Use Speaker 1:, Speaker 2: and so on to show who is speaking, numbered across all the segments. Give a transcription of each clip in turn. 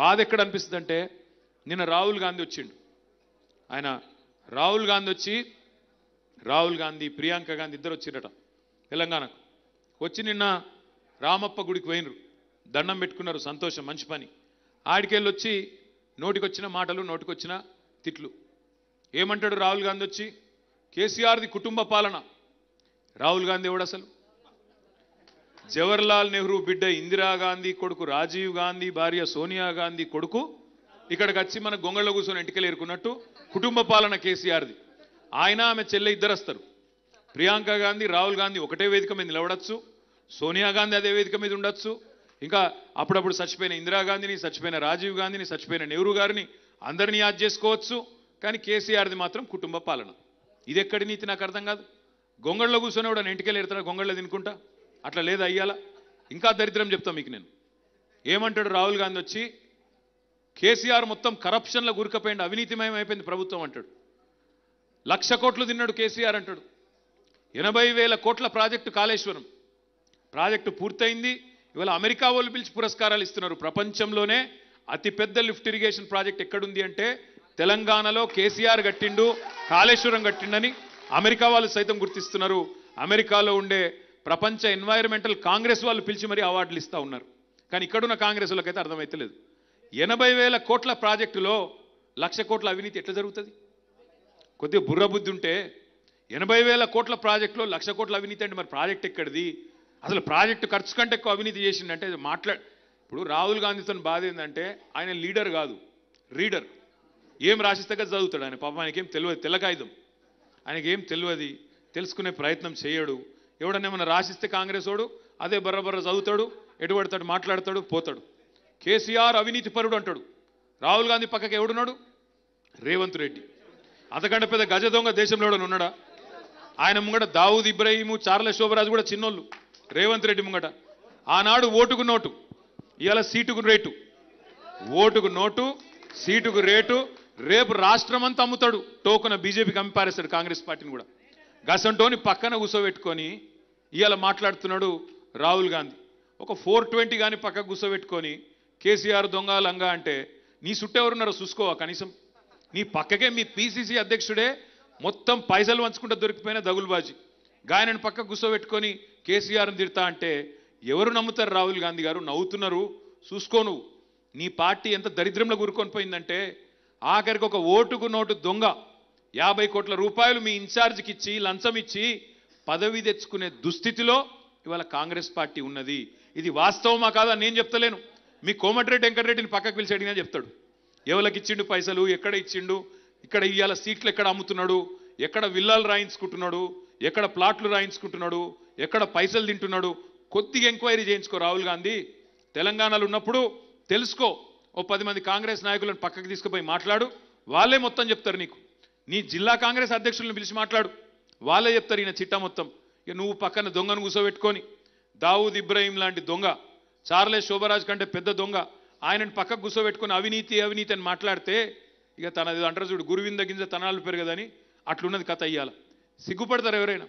Speaker 1: బాధ ఎక్కడ అనిపిస్తుంది అంటే నిన్న రాహుల్ గాంధీ వచ్చిండు ఆయన రాహుల్ గాంధీ వచ్చి రాహుల్ గాంధీ ప్రియాంక గాంధీ ఇద్దరు వచ్చిరట తెలంగాణకు వచ్చి నిన్న రామప్ప గుడికి పోయినరు దండం పెట్టుకున్నారు సంతోషం మంచి పని ఆడికెళ్ళి వచ్చి నోటికొచ్చిన మాటలు నోటికొచ్చిన తిట్లు ఏమంటాడు రాహుల్ గాంధీ వచ్చి కేసీఆర్ది కుటుంబ పాలన రాహుల్ గాంధీ ఎవడు అసలు జవహర్లాల్ నెహ్రూ బిడ్డ ఇందిరాగాంధీ కొడుకు రాజీవ్ గాంధీ భార్య సోనియా గాంధీ కొడుకు ఇక్కడికి వచ్చి మన గొంగళ్ళ కూర్చొని ఎంటికలేరుకున్నట్టు కుటుంబ పాలన కేసీఆర్ది ఆయన ఆమె చెల్లె ఇద్దరు వస్తారు ప్రియాంక గాంధీ రాహుల్ గాంధీ ఒకటే వేదిక మీద నిలబడచ్చు సోనియా గాంధీ అదే వేదిక మీద ఉండొచ్చు ఇంకా అప్పుడప్పుడు చచ్చిపోయిన ఇందిరాగాంధీని చచ్చిపోయిన రాజీవ్ గాంధీని చచ్చిపోయిన నెహ్రూ గారిని అందరినీ యాద్ చేసుకోవచ్చు కానీ కేసీఆర్ది మాత్రం కుటుంబ పాలన ఇది ఎక్కడి నీతి నాకు అర్థం కాదు గొంగళ్ళలో కూర్చొని కూడా ఇంటికెళ్ళి ఎడతాడు గొంగళ్ళ తినుకుంటా అట్లా లేదా అయ్యాల ఇంకా దరిద్రం చెప్తాను మీకు నేను ఏమంటాడు రాహుల్ గాంధీ వచ్చి కేసీఆర్ మొత్తం కరప్షన్లో గురికపోయింది అవినీతిమయం అయిపోయింది ప్రభుత్వం అంటాడు లక్ష కోట్లు తిన్నాడు కేసీఆర్ అంటాడు ఎనభై వేల కోట్ల ప్రాజెక్టు కాళేశ్వరం ప్రాజెక్టు పూర్తయింది ఇవాళ అమెరికా వాళ్ళు పిలిచి పురస్కారాలు ఇస్తున్నారు ప్రపంచంలోనే అతిపెద్ద లిఫ్ట్ ఇరిగేషన్ ప్రాజెక్ట్ ఎక్కడుంది అంటే తెలంగాణలో కేసీఆర్ కట్టిండు కాళేశ్వరం కట్టిండని అమెరికా వాళ్ళు సైతం గుర్తిస్తున్నారు అమెరికాలో ఉండే ప్రపంచ ఎన్వైరన్మెంటల్ కాంగ్రెస్ వాళ్ళు పిలిచి మరీ అవార్డులు ఇస్తూ ఉన్నారు కానీ ఇక్కడున్న కాంగ్రెస్ వాళ్ళకైతే అర్థమవుతలేదు ఎనభై వేల కోట్ల ప్రాజెక్టులో లక్ష కోట్ల అవినీతి ఎట్లా జరుగుతుంది కొద్దిగా బుర్రబుద్ధి ఉంటే ఎనభై వేల కోట్ల ప్రాజెక్టులో లక్ష కోట్ల అవినీతి అంటే మరి ప్రాజెక్ట్ ఎక్కడిది అసలు ప్రాజెక్టు ఖర్చు కంటే ఎక్కువ అవినీతి చేసిందంటే మాట్లా ఇప్పుడు రాహుల్ గాంధీతో బాధ ఏంటంటే ఆయన లీడర్ కాదు రీడర్ ఏం రాసిస్తే చదువుతాడు ఆయన పాప ఆయనకేం తెలియదు తెల్లకాయుధం ఆయనకేం తెలియదు తెలుసుకునే ప్రయత్నం చేయడు ఎవడన్నా ఏమైనా రాసిస్తే కాంగ్రెస్ వాడు అదే బర్ర బర్ర చదువుతాడు ఎటుపడతాడు మాట్లాడతాడు పోతాడు కేసీఆర్ అవినీతి పరుడు అంటాడు రాహుల్ గాంధీ పక్కకి ఎవడున్నాడు రేవంత్ రెడ్డి అతకంటే పెద్ద గజ దొంగ దేశంలో ఉన్నాడా ఆయన ముంగట దావూద్ ఇబ్రాహీము చార్ల శోభరాజు కూడా చిన్నోళ్ళు రేవంత్ రెడ్డి ముంగట ఆనాడు ఓటుకు నోటు ఇవాళ సీటుకు రేటు ఓటుకు నోటు సీటుకు రేటు రేపు రాష్ట్రం అంతా అమ్ముతాడు టోకున బీజేపీకి అమ్మిపారేస్తాడు కాంగ్రెస్ పార్టీని కూడా గసంటోని పక్కన కూసోబెట్టుకొని ఇవాళ మాట్లాడుతున్నాడు రాహుల్ గాంధీ ఒక ఫోర్ ట్వంటీ కానీ పక్కకు కూసోబెట్టుకొని కేసీఆర్ దొంగ లంగా అంటే నీ చుట్టెవరున్నారో చూసుకోవా కనీసం నీ పక్కకే మీ పీసీసీ అధ్యక్షుడే మొత్తం పైసలు వంచుకుంటూ దొరికిపోయిన దగులుబాజీ గాయనని పక్క కూసోబెట్టుకొని కేసీఆర్ని తిడతా అంటే ఎవరు నమ్ముతారు రాహుల్ గాంధీ గారు నవ్వుతున్నారు చూసుకో నువ్వు నీ పార్టీ ఎంత దరిద్రంలో గురుకొని పోయిందంటే ఆఖరికి ఒక ఓటుకు నోటు దొంగ యాభై కోట్ల రూపాయలు మీ ఇన్ఛార్జ్కి ఇచ్చి లంచం ఇచ్చి పదవి తెచ్చుకునే దుస్థితిలో ఇవాళ కాంగ్రెస్ పార్టీ ఉన్నది ఇది వాస్తవమా కాదా నేను చెప్తలేను మీ కోమటిరెడ్డి వెంకటరెడ్డిని పక్కకు పిలిచి అడిగినా చెప్తాడు ఎవరికి ఇచ్చిండు పైసలు ఎక్కడ ఇచ్చిండు ఇక్కడ ఇవాళ సీట్లు ఎక్కడ అమ్ముతున్నాడు ఎక్కడ విల్లాలు రాయించుకుంటున్నాడు ఎక్కడ ప్లాట్లు రాయించుకుంటున్నాడు ఎక్కడ పైసలు తింటున్నాడు కొద్దిగా ఎంక్వైరీ చేయించుకో రాహుల్ గాంధీ తెలంగాణలో ఉన్నప్పుడు తెలుసుకో ఓ పది మంది కాంగ్రెస్ నాయకులను పక్కకు తీసుకుపోయి మాట్లాడు వాళ్ళే మొత్తం చెప్తారు నీకు నీ జిల్లా కాంగ్రెస్ అధ్యక్షులను పిలిచి మాట్లాడు వాళ్ళే చెప్తారు ఈయన చిట్టా మొత్తం ఇక నువ్వు పక్కన దొంగను కూసోబెట్టుకొని దావూద్ ఇబ్రాహీం లాంటి దొంగ చార్లే శోభరాజ్ కంటే పెద్ద దొంగ ఆయనను పక్కకు కూసోబెట్టుకొని అవినీతి అవినీతి అని మాట్లాడితే ఇక తన అంటారు చూడు గురువింద గింజ తనాలు పెరగదని అట్లున్నది కథ అయ్యాల సిగ్గుపడతారు ఎవరైనా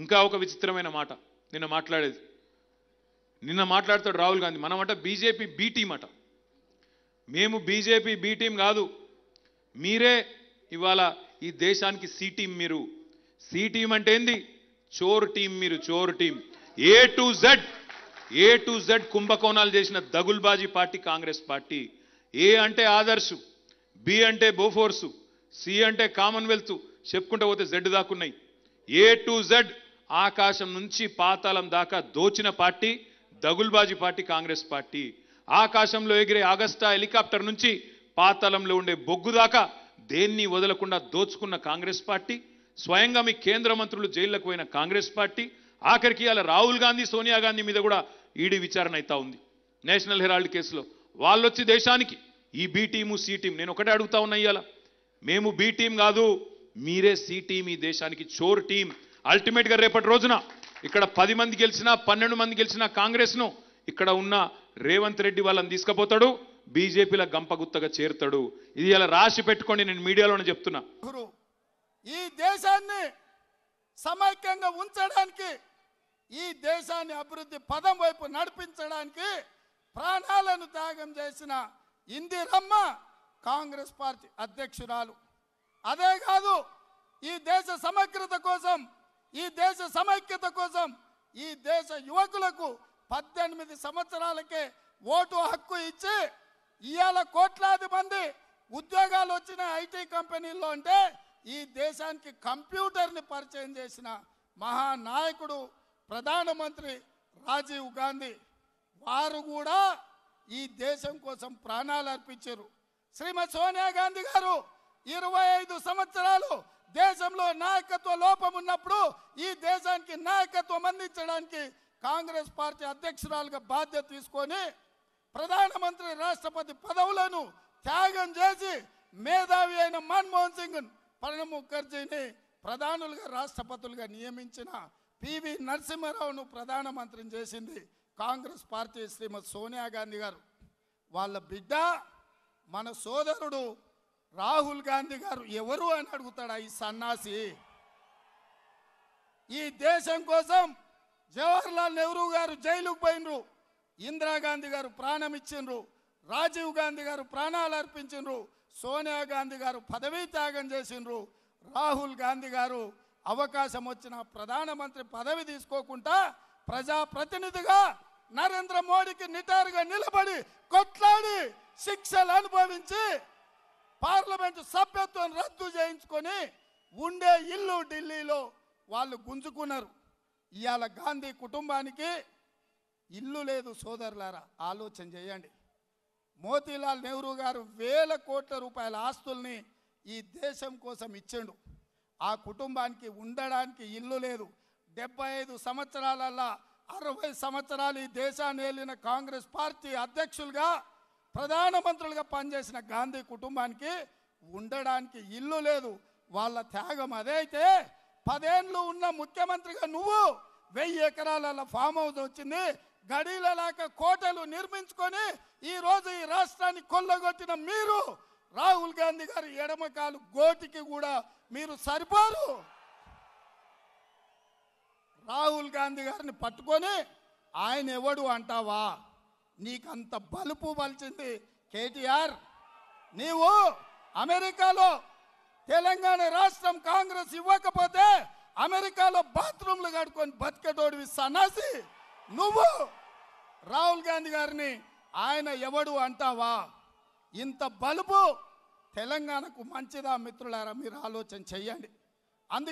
Speaker 1: ఇంకా ఒక విచిత్రమైన మాట నిన్న మాట్లాడేది నిన్న మాట్లాడతాడు రాహుల్ గాంధీ మనమట బీజేపీ బీ టీం అట మేము బీజేపీ బీ టీం కాదు మీరే ఇవాళ ఈ దేశానికి సి టీం మీరు సి టీం అంటే ఏంది చోర్ టీం మీరు చోర్ team A to Z A to Z కుంభకోణాలు చేసిన దగుల్బాజీ పార్టీ కాంగ్రెస్ పార్టీ ఏ అంటే ఆదర్శు బి అంటే బోఫోర్సు సి అంటే కామన్వెల్త్ చెప్పుకుంటూ పోతే జెడ్ దాకున్నాయి ఏ టు జెడ్ ఆకాశం నుంచి పాతాళం దాకా దోచిన పార్టీ దగుల్బాజీ పార్టీ కాంగ్రెస్ పార్టీ ఆకాశంలో ఎగిరే ఆగస్టా హెలికాప్టర్ నుంచి పాతాళంలో ఉండే బొగ్గు దాకా దేన్ని వదలకుండా దోచుకున్న కాంగ్రెస్ పార్టీ స్వయంగా మీ కేంద్ర మంత్రులు జైళ్లకు పోయిన కాంగ్రెస్ పార్టీ ఆఖరికి అలా రాహుల్ గాంధీ సోనియా గాంధీ మీద కూడా ఈడీ విచారణ అవుతా ఉంది నేషనల్ హెరాల్డ్ కేసులో వాళ్ళొచ్చి దేశానికి ఈ బీ టీము సి టీం నేను ఒకటే అడుగుతా ఉన్నా ఇవాళ మేము బీ టీం కాదు మీరే సి టీం ఈ దేశానికి చోర్ టీం అల్టిమేట్గా రేపటి రోజున ఇక్కడ పది మంది గెలిచినా పన్నెండు మంది గెలిచినా కాంగ్రెస్ను ఇక్కడ ఉన్న రేవంత్ రెడ్డి వాళ్ళని తీసుకుపోతాడు బీజేపీల గంపగుత్తగా చేరుతాడు ఇది అలా రాసి పెట్టుకోండి నేను మీడియాలోనే చెప్తున్నా
Speaker 2: ఈ దేశాన్ని సమైక్యంగా ఉంచడానికి ఈ దేశాన్ని అభివృద్ధి పదం వైపు నడిపించడానికి ప్రాణాలను త్యాగం చేసిన ఇందిరమ్మ కాంగ్రెస్ పార్టీ అధ్యక్షురాలు అదే కాదు ఈ దేశ సమగ్రత కోసం ఈ దేశ సమైక్యత కోసం ఈ దేశ యువకులకు పద్దెనిమిది సంవత్సరాలకే ఓటు హక్కు ఇచ్చి ఇవాళ కోట్లాది మంది ఉద్యోగాలు వచ్చిన ఐటీ కంపెనీల్లో అంటే ఈ దేశానికి కంప్యూటర్ని పరిచయం చేసిన మహానాయకుడు ప్రధానమంత్రి రాజీవ్ గాంధీ వారు కూడా ఈ దేశం కోసం ప్రాణాలు అర్పించారు శ్రీమతి సోనియా గాంధీ గారు ఇరవై ఐదు సంవత్సరాలు దేశంలో నాయకత్వ లోపం ఉన్నప్పుడు ఈ దేశానికి నాయకత్వం అందించడానికి కాంగ్రెస్ పార్టీ అధ్యక్షురాలుగా బాధ్యత తీసుకొని ప్రధానమంత్రి రాష్ట్రపతి పదవులను త్యాగం చేసి మేధావి అయిన మన్మోహన్ సింగ్ ప్రణబ్ ముఖర్జీని ప్రధానులుగా రాష్ట్రపతులుగా నియమించిన పివి నరసింహారావును ప్రధానమంత్రిని చేసింది కాంగ్రెస్ పార్టీ శ్రీమతి సోనియా గాంధీ గారు వాళ్ళ బిడ్డ మన సోదరుడు రాహుల్ గాంధీ గారు ఎవరు అని అడుగుతాడా ఈ సన్నాసి ఈ దేశం కోసం జవహర్లాల్ నెహ్రూ గారు జైలుకు పోయినరు ఇందిరాగాంధీ గారు ప్రాణం ఇచ్చిండ్రు రాజీవ్ గాంధీ గారు ప్రాణాలు అర్పించిండ్రు సోనియా గాంధీ గారు పదవీ త్యాగం చేసిండ్రు రాహుల్ గాంధీ గారు అవకాశం వచ్చిన ప్రధానమంత్రి పదవి తీసుకోకుండా ప్రజాప్రతినిధిగా నరేంద్ర మోడీకి నిటారుగా నిలబడి కొట్లాడి శిక్షలు అనుభవించి పార్లమెంటు సభ్యత్వం రద్దు చేయించుకొని ఉండే ఇల్లు ఢిల్లీలో వాళ్ళు గుంజుకున్నారు ఇవాళ గాంధీ కుటుంబానికి ఇల్లు లేదు సోదరులారా ఆలోచన చేయండి మోతీలాల్ నెహ్రూ గారు వేల కోట్ల రూపాయల ఆస్తుల్ని ఈ దేశం కోసం ఇచ్చాడు ఆ కుటుంబానికి ఉండడానికి ఇల్లు లేదు డెబ్బై ఐదు సంవత్సరాలల్లా అరవై సంవత్సరాలు ఈ దేశాన్ని వెళ్ళిన కాంగ్రెస్ పార్టీ అధ్యక్షులుగా ప్రధానమంత్రులుగా పనిచేసిన గాంధీ కుటుంబానికి ఉండడానికి ఇల్లు లేదు వాళ్ళ త్యాగం అదే అయితే పదేళ్ళు ఉన్న ముఖ్యమంత్రిగా నువ్వు వెయ్యి ఎకరాల ఫామ్ హౌస్ వచ్చింది లేక కోటలు నిర్మించుకొని ఈరోజు ఈ రాష్ట్రాన్ని కొల్లగొట్టిన మీరు రాహుల్ గాంధీ గారి ఎడమకాలు గోటికి కూడా మీరు సరిపోరు రాహుల్ గాంధీ గారిని పట్టుకొని ఆయన ఎవడు అంటావా నీకంత బలుపు పలిచింది కేటీఆర్ నీవు అమెరికాలో తెలంగాణ రాష్ట్రం కాంగ్రెస్ ఇవ్వకపోతే అమెరికాలో బాత్రూమ్లు కట్టుకొని బతికేటోడివి సన్నాసి నువ్వు రాహుల్ గాంధీ గారిని ఆయన ఎవడు అంటావా ఇంత బలుపు తెలంగాణకు మంచిదా మిత్రులారా మీరు ఆలోచన చెయ్యండి అందుకే